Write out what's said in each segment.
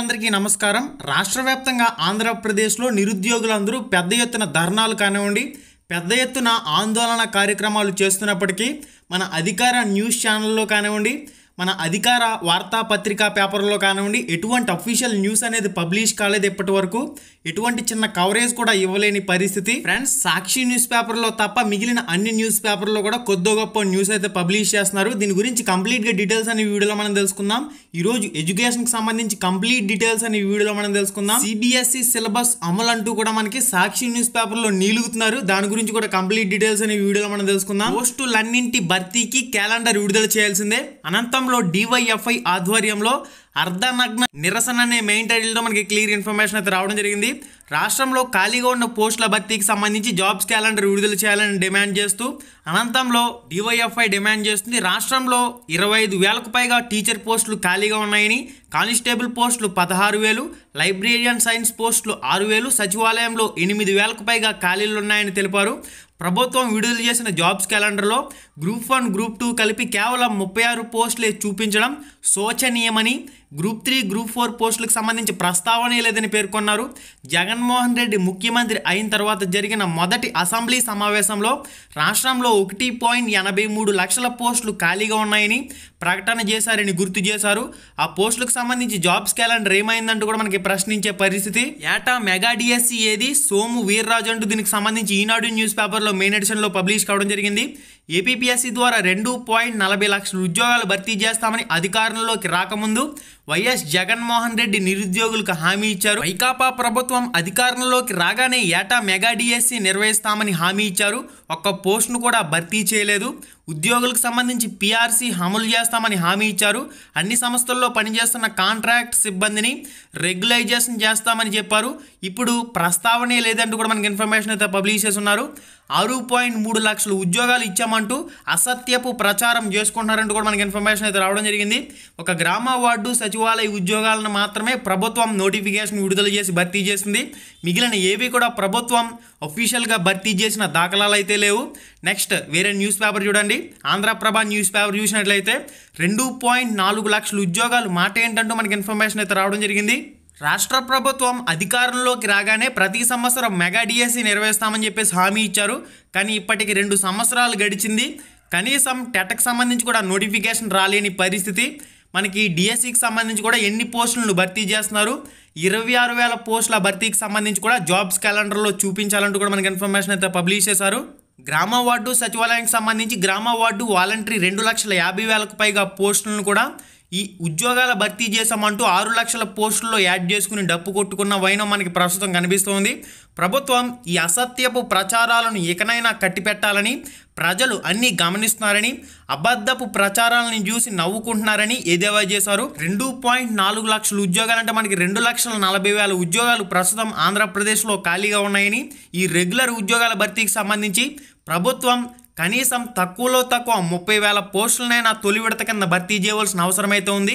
అందరికీ నమస్కారం రాష్ట్ర వ్యాప్తంగా ఆంధ్రప్రదేశ్లో నిరుద్యోగులందరూ పెద్ద ఎత్తున ధర్నాలు కానివ్వండి పెద్ద ఎత్తున ఆందోళన కార్యక్రమాలు చేస్తున్నప్పటికీ మన అధికార న్యూస్ ఛానల్లో కానివ్వండి మన అధికార వార్తాపత్రికా పేపర్లో కానివ్వండి ఎటువంటి అఫీషియల్ న్యూస్ అనేది పబ్లిష్ కాలేదు ఇప్పటి వరకు ఎటువంటి చిన్న కవరేజ్ కూడా ఇవ్వలేని పరిస్థితి ఫ్రెండ్స్ సాక్షి న్యూస్ పేపర్లో తప్ప మిగిలిన అన్ని న్యూస్ పేపర్లో కూడా కొద్దో గొప్ప న్యూస్ అయితే పబ్లిష్ చేస్తున్నారు దీని గురించి కంప్లీట్గా డీటెయిల్స్ అనే వీడియోలో మనం తెలుసుకుందాం ఈరోజు ఎడ్యుకేషన్కి సంబంధించి కంప్లీట్ డీటెయిల్స్ అనే వీడియోలో మనం తెలుసుకుందాం సిబిఎస్ఈ సిలబస్ అమలు అంటూ కూడా మనకి సాక్షి న్యూస్ పేపర్లో నీలుగుతున్నారు దాని గురించి కూడా కంప్లీట్ డీటెయిల్స్ అనే వీడియోలో మనం తెలుసుకుందాం పోస్టులన్నింటి భర్తీకి క్యాలెండర్ విడుదల చేయాల్సిందే అనంతం గతంలో డివైఎఫ్ఐ ఆధ్వర్యంలో అర్ధనగ్న నిరసన అనే మెయిన్ టైటిల్తో మనకి క్లియర్ ఇన్ఫర్మేషన్ అయితే రావడం జరిగింది రాష్ట్రంలో ఖాళీగా ఉన్న పోస్టుల భర్తీకి సంబంధించి జాబ్స్ క్యాలెండర్ విడుదల చేయాలని డిమాండ్ చేస్తూ అనంతంలో డివైఎఫ్ఐ డిమాండ్ చేస్తుంది రాష్ట్రంలో ఇరవై ఐదు వేలకు పైగా టీచర్ పోస్టులు ఖాళీగా ఉన్నాయని కానిస్టేబుల్ పోస్టులు పదహారు వేలు లైబ్రేరియన్ సైన్స్ పోస్టులు ఆరు వేలు సచివాలయంలో ఎనిమిది వేలకు పైగా ఖాళీలు ఉన్నాయని తెలిపారు ప్రభుత్వం విడుదల చేసిన జాబ్స్ క్యాలెండర్లో గ్రూప్ వన్ గ్రూప్ టూ కలిపి కేవలం ముప్పై ఆరు పోస్టులే చూపించడం శోచనీయమని గ్రూప్ త్రీ గ్రూప్ ఫోర్ పోస్టులకు సంబంధించి ప్రస్తావనే లేదని పేర్కొన్నారు జగన్మోహన్ రెడ్డి ముఖ్యమంత్రి అయిన తర్వాత జరిగిన మొదటి అసెంబ్లీ సమావేశంలో రాష్ట్రంలో ఒకటి పాయింట్ ఎనభై మూడు లక్షల పోస్టులు ఖాళీగా ఉన్నాయని ప్రకటన చేశారని గుర్తు చేశారు ఆ పోస్టులకు సంబంధించి జాబ్స్ క్యాలెండర్ ఏమైందంటూ కూడా మనకి ప్రశ్నించే పరిస్థితి ఏటా మెగా డిఎస్సి ఏది సోము వీర్రాజు అంటూ దీనికి సంబంధించి ఈనాడు న్యూస్ పేపర్లో మెయిన్ ఎడిషన్లో పబ్లిష్ కావడం జరిగింది ఏపీపీఎస్సీ ద్వారా రెండు పాయింట్ నలభై లక్షల ఉద్యోగాలు భర్తీ చేస్తామని అధికారంలోకి రాకముందు వైఎస్ జగన్మోహన్ రెడ్డి నిరుద్యోగులకు హామీ ఇచ్చారు వైకాపా ప్రభుత్వం అధికారంలోకి రాగానే ఏటా మెగా డిఎస్సి నిర్వహిస్తామని హామీ ఇచ్చారు ఒక్క పోస్టును కూడా భర్తీ చేయలేదు ఉద్యోగులకు సంబంధించి పిఆర్సి అమలు చేస్తామని హామీ ఇచ్చారు అన్ని సంస్థల్లో పనిచేస్తున్న కాంట్రాక్ట్ సిబ్బందిని రెగ్యులైజేషన్ చేస్తామని చెప్పారు ఇప్పుడు ప్రస్తావనే లేదంటూ కూడా మనకి ఇన్ఫర్మేషన్ అయితే పబ్లిష్ చేస్తున్నారు ఆరు పాయింట్ మూడు లక్షలు ఉద్యోగాలు ఇచ్చామంటూ అసత్యపు ప్రచారం చేసుకుంటున్నారంటూ కూడా మనకి ఇన్ఫర్మేషన్ అయితే రావడం జరిగింది ఒక గ్రామ వార్డు సచివ సచివాలయ ఉద్యోగాలను మాత్రమే ప్రభుత్వం నోటిఫికేషన్ విడుదల చేసి భర్తీ చేసింది మిగిలిన ఏవి కూడా ప్రభుత్వం అఫీషియల్గా భర్తీ చేసిన దాఖలాలు అయితే లేవు నెక్స్ట్ వేరే న్యూస్ పేపర్ చూడండి ఆంధ్రప్రభ న్యూస్ పేపర్ చూసినట్లయితే రెండు పాయింట్ నాలుగు లక్షల ఉద్యోగాలు మాట ఏంటంటూ మనకి ఇన్ఫర్మేషన్ అయితే రావడం జరిగింది రాష్ట్ర ప్రభుత్వం అధికారంలోకి రాగానే ప్రతి సంవత్సరం మెగా డిఎస్సి e నిర్వహిస్తామని చెప్పేసి హామీ ఇచ్చారు కానీ ఇప్పటికి రెండు సంవత్సరాలు గడిచింది కనీసం టెటకు సంబంధించి కూడా నోటిఫికేషన్ రాలేని పరిస్థితి మనకి డిఎస్సికి e సంబంధించి కూడా ఎన్ని పోస్టులను భర్తీ చేస్తున్నారు ఇరవై ఆరు వేల పోస్టుల భర్తీకి సంబంధించి కూడా జాబ్స్ క్యాలెండర్లో చూపించాలంటూ కూడా మనకి ఇన్ఫర్మేషన్ అయితే పబ్లిష్ చేశారు గ్రామ వార్డు సచివాలయానికి సంబంధించి గ్రామ వార్డు వాలంటరీ రెండు లక్షల యాభై వేలకు పైగా పోస్టులను కూడా ఈ ఉద్యోగాల భర్తీ చేశామంటూ ఆరు లక్షల పోస్టుల్లో యాడ్ చేసుకుని డప్పు కొట్టుకున్న వైనం మనకి ప్రస్తుతం కనిపిస్తోంది ప్రభుత్వం ఈ అసత్యపు ప్రచారాలను ఇకనైనా కట్టిపెట్టాలని ప్రజలు అన్నీ గమనిస్తున్నారని అబద్ధపు ప్రచారాలను చూసి నవ్వుకుంటున్నారని ఏదేవా చేశారు రెండు పాయింట్ నాలుగు లక్షల అంటే మనకి రెండు లక్షల నలభై వేల ఉద్యోగాలు ప్రస్తుతం ఆంధ్రప్రదేశ్లో ఖాళీగా ఉన్నాయని ఈ రెగ్యులర్ ఉద్యోగాల భర్తీకి సంబంధించి ప్రభుత్వం కనీసం తక్కువలో తక్కువ ముప్పై వేల పోస్టులనైనా తొలి విడత కింద భర్తీ చేయవలసిన అవసరం అయితే ఉంది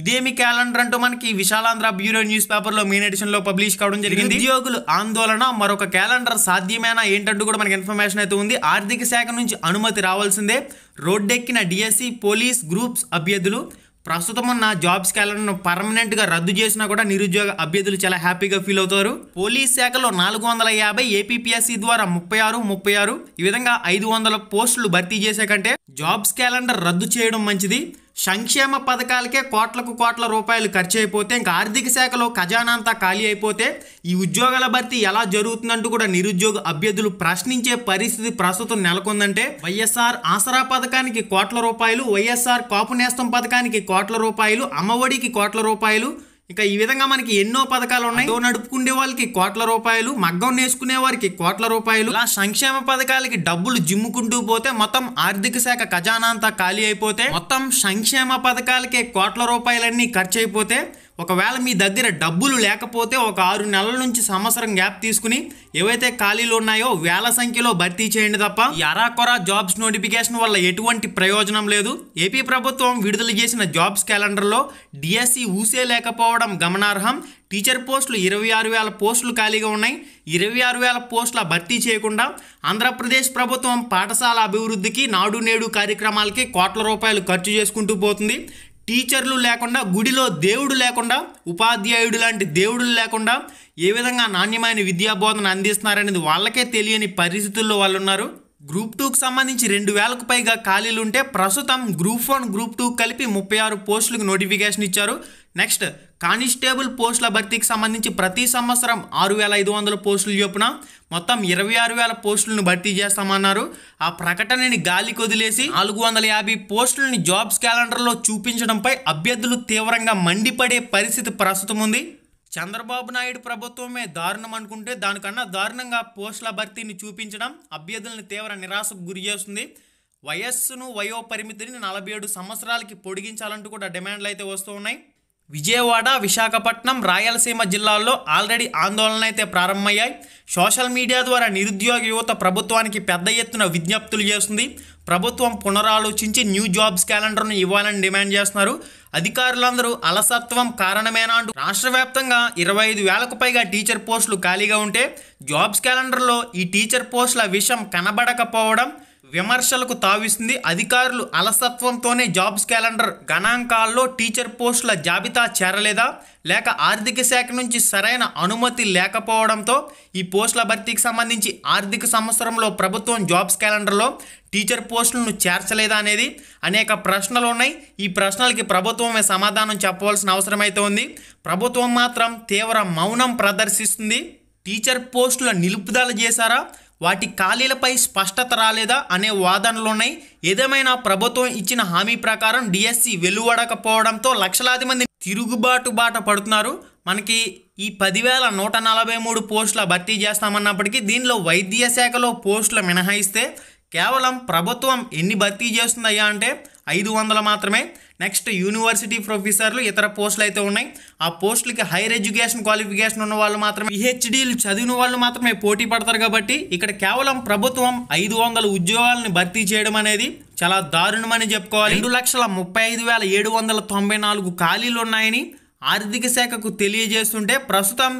ఇదేమి క్యాలెండర్ అంటూ మనకి విశాలాంధ్ర బ్యూరో న్యూస్ పేపర్లో మెయిన్ ఎడిషన్లో పబ్లిష్ కావడం జరిగింది ఉద్యోగులు ఆందోళన మరొక క్యాలెండర్ సాధ్యమేనా ఏంటంటూ కూడా మనకి ఇన్ఫర్మేషన్ అయితే ఉంది ఆర్థిక శాఖ నుంచి అనుమతి రావాల్సిందే రోడ్డెక్కిన డిఎస్సి పోలీస్ గ్రూప్స్ అభ్యర్థులు ప్రస్తుతం ఉన్న జాబ్స్ క్యాలెండర్ను పర్మనెంట్గా రద్దు చేసినా కూడా నిరుద్యోగ అభ్యర్థులు చాలా హ్యాపీగా ఫీల్ అవుతారు పోలీస్ శాఖలో నాలుగు వందల యాభై ఏపీపీఎస్సీ ద్వారా ముప్పై ఆరు ముప్పై ఆరు ఈ విధంగా ఐదు వందల పోస్టులు భర్తీ చేసే కంటే జాబ్స్ క్యాలెండర్ రద్దు చేయడం మంచిది సంక్షేమ పథకాలకే కోట్లకు కోట్ల రూపాయలు ఖర్చు అయిపోతే ఇంకా ఆర్థిక శాఖలో ఖజానా అంతా ఖాళీ అయిపోతే ఈ ఉద్యోగాల భర్తీ ఎలా జరుగుతుందంటూ కూడా నిరుద్యోగ అభ్యర్థులు ప్రశ్నించే పరిస్థితి ప్రస్తుతం నెలకొందంటే వైఎస్ఆర్ ఆసరా పథకానికి కోట్ల రూపాయలు వైఎస్ఆర్ కాపు నేస్తం పథకానికి కోట్ల రూపాయలు అమ్మఒడికి కోట్ల రూపాయలు ఇక ఈ విధంగా మనకి ఎన్నో పథకాలు ఉన్నాయి దో నడుపుకునే వాళ్ళకి కోట్ల రూపాయలు మగ్గం నేసుకునే వారికి కోట్ల రూపాయలు ఇలా సంక్షేమ పథకాలకి డబ్బులు జిమ్ముకుంటూ పోతే మొత్తం ఆర్థిక శాఖ ఖజానా అంతా ఖాళీ అయిపోతే మొత్తం సంక్షేమ పథకాలకే కోట్ల రూపాయలన్నీ ఖర్చు అయిపోతే ఒకవేళ మీ దగ్గర డబ్బులు లేకపోతే ఒక ఆరు నెలల నుంచి సంవత్సరం గ్యాప్ తీసుకుని ఏవైతే ఖాళీలు ఉన్నాయో వేల సంఖ్యలో భర్తీ చేయండి తప్ప ఎరాకొరా జాబ్స్ నోటిఫికేషన్ వల్ల ఎటువంటి ప్రయోజనం లేదు ఏపీ ప్రభుత్వం విడుదల చేసిన జాబ్స్ క్యాలెండర్లో డిఎస్సి ఊసే లేకపోవడం గమనార్హం టీచర్ పోస్టులు ఇరవై ఆరు వేల పోస్టులు ఖాళీగా ఉన్నాయి ఇరవై ఆరు వేల పోస్టుల భర్తీ చేయకుండా ఆంధ్రప్రదేశ్ ప్రభుత్వం పాఠశాల అభివృద్ధికి నాడు నేడు కార్యక్రమాలకి కోట్ల రూపాయలు ఖర్చు చేసుకుంటూ పోతుంది టీచర్లు లేకుండా గుడిలో దేవుడు లేకుండా ఉపాధ్యాయుడు లాంటి దేవుడులు లేకుండా ఏ విధంగా నాణ్యమైన విద్యాబోధన అందిస్తున్నారనేది వాళ్ళకే తెలియని పరిస్థితుల్లో వాళ్ళు ఉన్నారు గ్రూప్ టూకు సంబంధించి రెండు వేలకు పైగా ఖాళీలుంటే ప్రస్తుతం గ్రూప్ వన్ గ్రూప్ టూ కలిపి ముప్పై ఆరు పోస్టులకు నోటిఫికేషన్ ఇచ్చారు నెక్స్ట్ కానిస్టేబుల్ పోస్టుల భర్తీకి సంబంధించి ప్రతి సంవత్సరం ఆరు వేల ఐదు వందల పోస్టులు చొప్పున మొత్తం ఇరవై ఆరు వేల పోస్టులను భర్తీ చేస్తామన్నారు ఆ ప్రకటనని గాలి కొదిలేసి నాలుగు వందల యాభై పోస్టులని జాబ్స్ క్యాలెండర్లో చూపించడంపై అభ్యర్థులు తీవ్రంగా మండిపడే పరిస్థితి ప్రస్తుతం ఉంది చంద్రబాబు నాయుడు ప్రభుత్వమే దారుణం అనుకుంటే దానికన్నా దారుణంగా పోస్టుల భర్తీని చూపించడం అభ్యర్థులను తీవ్ర నిరాశకు గురి చేస్తుంది వయస్సును వయోపరిమితిని నలభై ఏడు సంవత్సరాలకి పొడిగించాలంటూ కూడా డిమాండ్లు అయితే వస్తూ ఉన్నాయి విజయవాడ విశాఖపట్నం రాయలసీమ జిల్లాల్లో ఆల్రెడీ ఆందోళన అయితే ప్రారంభమయ్యాయి సోషల్ మీడియా ద్వారా నిరుద్యోగ యువత ప్రభుత్వానికి పెద్ద ఎత్తున విజ్ఞప్తులు చేస్తుంది ప్రభుత్వం పునరాలోచించి న్యూ జాబ్స్ క్యాలెండర్ను ఇవ్వాలని డిమాండ్ చేస్తున్నారు అధికారులందరూ అలసత్వం కారణమేనా అంటూ రాష్ట్ర వ్యాప్తంగా ఇరవై ఐదు వేలకు పైగా టీచర్ పోస్టులు ఖాళీగా ఉంటే జాబ్స్ క్యాలెండర్లో ఈ టీచర్ పోస్టుల విషయం కనబడకపోవడం విమర్శలకు తావిస్తుంది అధికారులు అలసత్వంతోనే జాబ్స్ క్యాలెండర్ గణాంకాల్లో టీచర్ పోస్టుల జాబితా చేరలేదా లేక ఆర్థిక శాఖ నుంచి సరైన అనుమతి లేకపోవడంతో ఈ పోస్టుల భర్తీకి సంబంధించి ఆర్థిక సంవత్సరంలో ప్రభుత్వం జాబ్స్ క్యాలెండర్లో టీచర్ పోస్టులను చేర్చలేదా అనేది అనేక ప్రశ్నలు ఉన్నాయి ఈ ప్రశ్నలకి ప్రభుత్వమే సమాధానం చెప్పవలసిన అవసరమైతే ఉంది ప్రభుత్వం మాత్రం తీవ్ర మౌనం ప్రదర్శిస్తుంది టీచర్ పోస్టుల నిలుపుదల చేశారా వాటి ఖాళీలపై స్పష్టత రాలేదా అనే వాదనలున్నాయి ఏదేమైనా ప్రభుత్వం ఇచ్చిన హామీ ప్రకారం డిఎస్సి వెలువడకపోవడంతో లక్షలాది మంది తిరుగుబాటు బాట పడుతున్నారు మనకి ఈ పదివేల నూట నలభై మూడు పోస్టుల భర్తీ చేస్తామన్నప్పటికీ దీనిలో వైద్య శాఖలో పోస్టులు మినహాయిస్తే కేవలం ప్రభుత్వం ఎన్ని భర్తీ చేస్తుందయ్యా అంటే ఐదు వందలు మాత్రమే నెక్స్ట్ యూనివర్సిటీ ప్రొఫెసర్లు ఇతర పోస్టులు అయితే ఉన్నాయి ఆ పోస్టులకి హైయర్ ఎడ్యుకేషన్ క్వాలిఫికేషన్ ఉన్న వాళ్ళు మాత్రమే పిహెచ్డీలు చదివిన వాళ్ళు మాత్రమే పోటీ పడతారు కాబట్టి ఇక్కడ కేవలం ప్రభుత్వం ఐదు వందల ఉద్యోగాలను భర్తీ చేయడం అనేది చాలా దారుణమని చెప్పుకోవాలి రెండు లక్షల ముప్పై ఐదు వేల ఏడు వందల తొంభై నాలుగు ఖాళీలు ఉన్నాయని ఆర్థిక శాఖకు తెలియజేస్తుంటే ప్రస్తుతం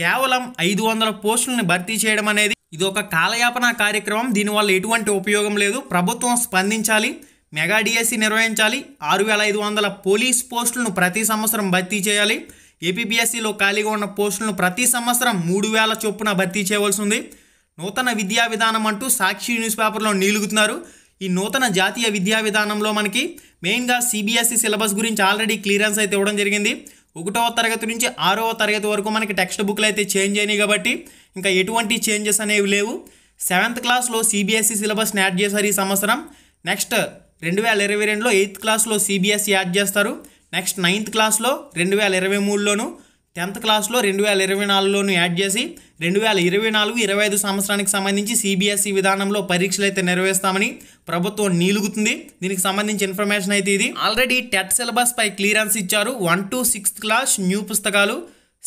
కేవలం ఐదు వందల పోస్టులను భర్తీ చేయడం అనేది ఇది ఒక కాలయాపన కార్యక్రమం దీనివల్ల ఎటువంటి ఉపయోగం లేదు ప్రభుత్వం స్పందించాలి మెగా డిఎస్సి నిర్వహించాలి ఆరు వేల ఐదు వందల పోలీస్ పోస్టులను ప్రతి సంవత్సరం భర్తీ చేయాలి ఏపీబీఎస్సీలో ఖాళీగా ఉన్న పోస్టులను ప్రతి సంవత్సరం మూడు వేల చొప్పున భర్తీ చేయవలసి ఉంది నూతన విద్యా విధానం అంటూ సాక్షి న్యూస్ పేపర్లో నీలుగుతున్నారు ఈ నూతన జాతీయ విద్యా విధానంలో మనకి మెయిన్గా సిబిఎస్సి సిలబస్ గురించి ఆల్రెడీ క్లియరెన్స్ అయితే ఇవ్వడం జరిగింది ఒకటవ తరగతి నుంచి ఆరవ తరగతి వరకు మనకి టెక్స్ట్ బుక్లు అయితే చేంజ్ అయినాయి కాబట్టి ఇంకా ఎటువంటి చేంజెస్ అనేవి లేవు సెవెంత్ క్లాస్లో సిబిఎస్ఈ సిలబస్ని యాడ్ చేశారు ఈ సంవత్సరం నెక్స్ట్ రెండు వేల ఇరవై రెండులో ఎయిత్ క్లాస్లో సిబిఎస్ఈ యాడ్ చేస్తారు నెక్స్ట్ నైన్త్ క్లాస్లో రెండు వేల ఇరవై మూడులోను టెన్త్ క్లాస్లో రెండు వేల ఇరవై నాలుగులోను యాడ్ చేసి రెండు వేల ఇరవై నాలుగు ఇరవై ఐదు సంవత్సరానికి సంబంధించి సిబిఎస్ఈ విధానంలో పరీక్షలు అయితే నెరవేరుస్తామని ప్రభుత్వం నీలుగుతుంది దీనికి సంబంధించి ఇన్ఫర్మేషన్ అయితే ఇది ఆల్రెడీ టెట్ సిలబస్ పై క్లియరెన్స్ ఇచ్చారు one to sixth class new పుస్తకాలు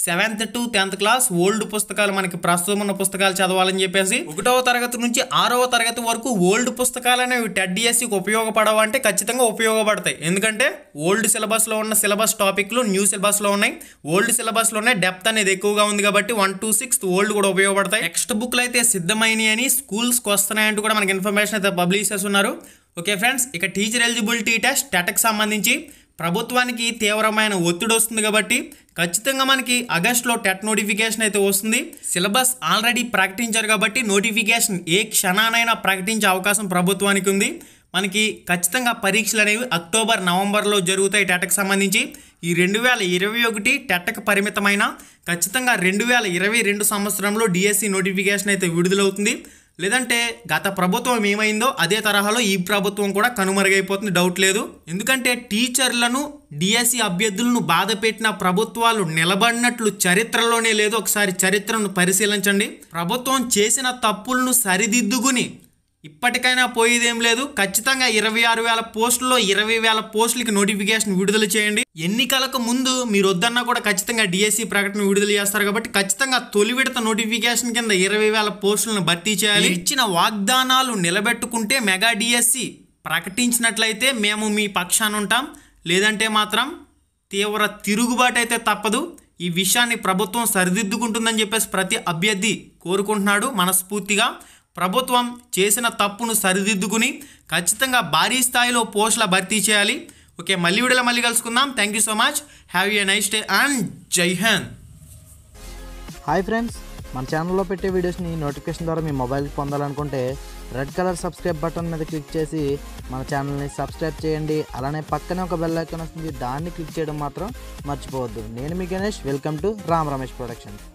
seventh to tenth class old పుస్తకాలు మనకి ప్రస్తుతం ఉన్న పుస్తకాలు చదవాలని చెప్పేసి ఒకటవ తరగతి నుంచి ఆరవ తరగతి వరకు ఓల్డ్ పుస్తకాలు అనేవి టెడ్ డిఎస్సికి ఉపయోగపడవు అంటే ఖచ్చితంగా ఉపయోగపడతాయి ఎందుకంటే ఓల్డ్ సిలబస్లో ఉన్న సిలబస్ టాపిక్లు న్యూ సిలబస్లో ఉన్నాయి ఓల్డ్ సిలబస్లో ఉన్నాయి డెప్త్ అనేది ఎక్కువగా ఉంది కాబట్టి వన్ టు సిక్స్త్ ఓల్డ్ కూడా ఉపయోగపడతాయి నెక్స్ట్ బుక్లు అయితే సిద్ధమైనవి అని స్కూల్స్కి వస్తున్నాయంటూ కూడా మనకి ఇన్ఫర్మేషన్ అయితే పబ్లిష్ చేస్తున్నారు ఓకే ఫ్రెండ్స్ ఇక టీచర్ ఎలిజిబిలిటీ టెస్ట్ టెట్కి సంబంధించి ప్రభుత్వానికి తీవ్రమైన ఒత్తిడి వస్తుంది కాబట్టి ఖచ్చితంగా మనకి ఆగస్టులో టెట్ నోటిఫికేషన్ అయితే వస్తుంది సిలబస్ ఆల్రెడీ ప్రకటించారు కాబట్టి నోటిఫికేషన్ ఏ క్షణానైనా ప్రకటించే అవకాశం ప్రభుత్వానికి ఉంది మనకి ఖచ్చితంగా పరీక్షలు అనేవి అక్టోబర్ నవంబర్లో జరుగుతాయి టెట్కి సంబంధించి ఈ రెండు వేల ఇరవై ఒకటి టెట్కి పరిమితమైన ఖచ్చితంగా రెండు వేల ఇరవై రెండు సంవత్సరంలో డిఎస్సి నోటిఫికేషన్ అయితే విడుదలవుతుంది లేదంటే గత ప్రభుత్వం ఏమైందో అదే తరహాలో ఈ ప్రభుత్వం కూడా కనుమరుగైపోతుంది డౌట్ లేదు ఎందుకంటే టీచర్లను డిఎస్సి అభ్యర్థులను బాధ పెట్టిన ప్రభుత్వాలు నిలబడినట్లు చరిత్రలోనే లేదు ఒకసారి చరిత్రను పరిశీలించండి ప్రభుత్వం చేసిన తప్పులను సరిదిద్దుకుని ఇప్పటికైనా పోయేదేం లేదు ఖచ్చితంగా ఇరవై ఆరు వేల పోస్టుల్లో ఇరవై వేల పోస్టులకి నోటిఫికేషన్ విడుదల చేయండి ఎన్నికలకు ముందు మీరు వద్దన్నా కూడా ఖచ్చితంగా డిఎస్సి e ప్రకటన విడుదల చేస్తారు కాబట్టి ఖచ్చితంగా తొలి విడత నోటిఫికేషన్ కింద ఇరవై వేల పోస్టులను భర్తీ చేయాలి ఇచ్చిన వాగ్దానాలు నిలబెట్టుకుంటే మెగా డిఎస్సి e ప్రకటించినట్లయితే మేము మీ పక్షాన్ని ఉంటాం లేదంటే మాత్రం తీవ్ర తిరుగుబాటు అయితే తప్పదు ఈ విషయాన్ని ప్రభుత్వం సరిదిద్దుకుంటుందని చెప్పేసి ప్రతి అభ్యర్థి కోరుకుంటున్నాడు మనస్ఫూర్తిగా ప్రభుత్వం చేసిన తప్పును సరిదిద్దుకుని ఖచ్చితంగా భారీ స్థాయిలో పోస్టుల భర్తీ చేయాలి ఓకే మళ్ళీ వీడియోలో మళ్ళీ కలుసుకుందాం thank you so much have a nice day and జై హన్ హాయ్ ఫ్రెండ్స్ మన ఛానల్లో పెట్టే వీడియోస్ని నోటిఫికేషన్ ద్వారా మీ మొబైల్ పొందాలనుకుంటే రెడ్ కలర్ సబ్స్క్రైబ్ బటన్ మీద క్లిక్ చేసి మన ఛానల్ని సబ్స్క్రైబ్ చేయండి అలానే పక్కనే ఒక బెల్లైకన్ వస్తుంది దాన్ని క్లిక్ చేయడం మాత్రం మర్చిపోవద్దు నేను మీ Ganesh welcome to Ram Ramesh productions